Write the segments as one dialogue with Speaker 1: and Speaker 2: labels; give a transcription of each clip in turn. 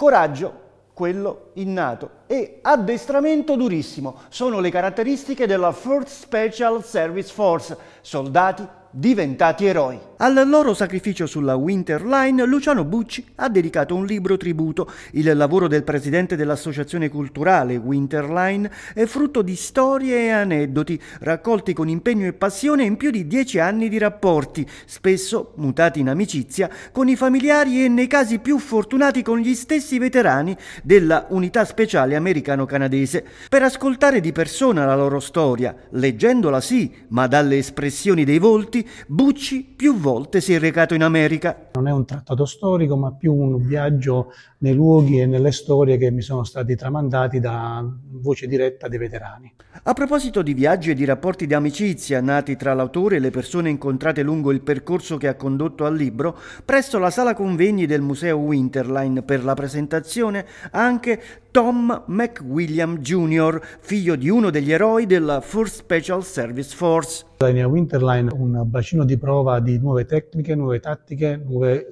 Speaker 1: Coraggio, quello innato, e addestramento durissimo sono le caratteristiche della First Special Service Force, soldati diventati eroi. Al loro sacrificio sulla Winterline, Luciano Bucci ha dedicato un libro tributo. Il lavoro del presidente dell'associazione culturale Winterline è frutto di storie e aneddoti raccolti con impegno e passione in più di dieci anni di rapporti, spesso mutati in amicizia, con i familiari e nei casi più fortunati con gli stessi veterani della unità speciale americano-canadese. Per ascoltare di persona la loro storia, leggendola sì, ma dalle espressioni dei volti, Monti, Bucci
Speaker 2: più volte si è recato in America. Non è un trattato storico, ma più un viaggio nei luoghi e nelle storie che mi sono stati tramandati da voce diretta dei veterani.
Speaker 1: A proposito di viaggi e di rapporti di amicizia nati tra l'autore e le persone incontrate lungo il percorso che ha condotto al libro, presso la sala convegni del Museo Winterline per la presentazione anche Tom McWilliam Jr., figlio di uno degli
Speaker 2: eroi della First Special
Speaker 1: Service Force.
Speaker 2: In Winterline è un bacino di prova di nuove tecniche, nuove tattiche, nuove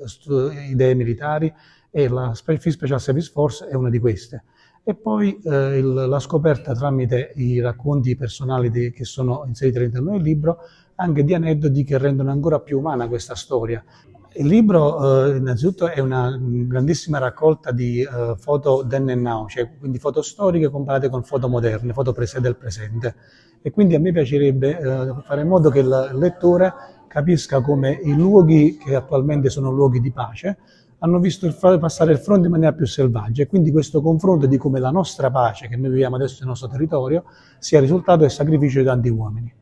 Speaker 2: idee militari e la First Special Service Force è una di queste. E poi eh, il, la scoperta tramite i racconti personali di, che sono inseriti all'interno del libro anche di aneddoti che rendono ancora più umana questa storia. Il libro eh, innanzitutto è una grandissima raccolta di eh, foto then and now, cioè quindi foto storiche comparate con foto moderne, foto prese del presente. E quindi a me piacerebbe eh, fare in modo che il lettore capisca come i luoghi che attualmente sono luoghi di pace hanno visto il passare il fronte in maniera più selvaggia e quindi questo confronto di come la nostra pace che noi viviamo adesso nel nostro territorio sia risultato del sacrificio di tanti uomini.